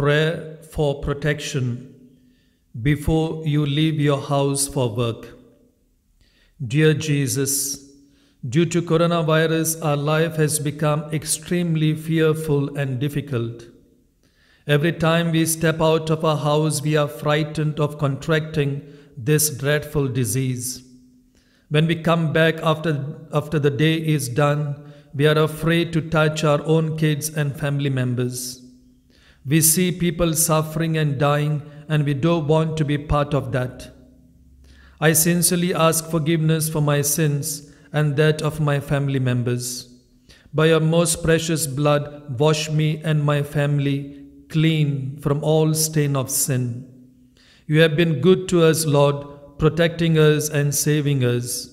Pray for protection before you leave your house for work. Dear Jesus, due to coronavirus, our life has become extremely fearful and difficult. Every time we step out of our house, we are frightened of contracting this dreadful disease. When we come back after, after the day is done, we are afraid to touch our own kids and family members. We see people suffering and dying, and we don't want to be part of that. I sincerely ask forgiveness for my sins and that of my family members. By your most precious blood, wash me and my family clean from all stain of sin. You have been good to us, Lord, protecting us and saving us.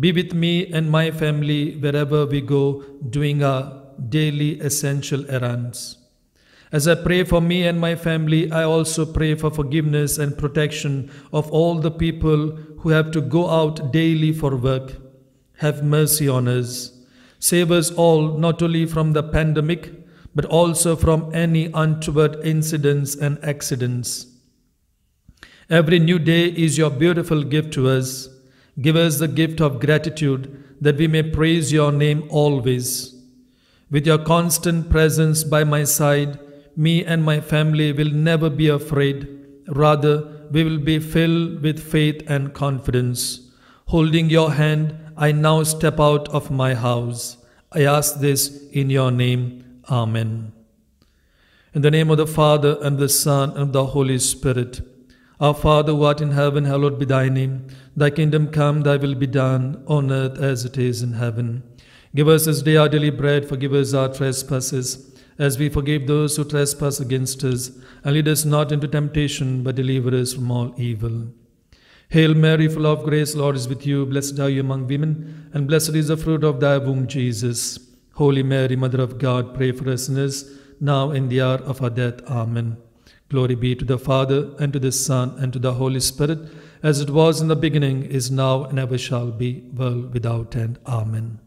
Be with me and my family wherever we go, doing our daily essential errands. As I pray for me and my family, I also pray for forgiveness and protection of all the people who have to go out daily for work. Have mercy on us. Save us all not only from the pandemic, but also from any untoward incidents and accidents. Every new day is your beautiful gift to us. Give us the gift of gratitude that we may praise your name always. With your constant presence by my side, me and my family will never be afraid. Rather, we will be filled with faith and confidence. Holding your hand, I now step out of my house. I ask this in your name. Amen. In the name of the Father, and the Son, and the Holy Spirit. Our Father, who art in heaven, hallowed be thy name. Thy kingdom come, thy will be done, on earth as it is in heaven. Give us this day our daily bread, forgive us our trespasses as we forgive those who trespass against us. And lead us not into temptation, but deliver us from all evil. Hail Mary, full of grace, Lord is with you. Blessed are you among women, and blessed is the fruit of thy womb, Jesus. Holy Mary, Mother of God, pray for us sinners, now in the hour of our death. Amen. Glory be to the Father, and to the Son, and to the Holy Spirit, as it was in the beginning, is now, and ever shall be, world without end. Amen.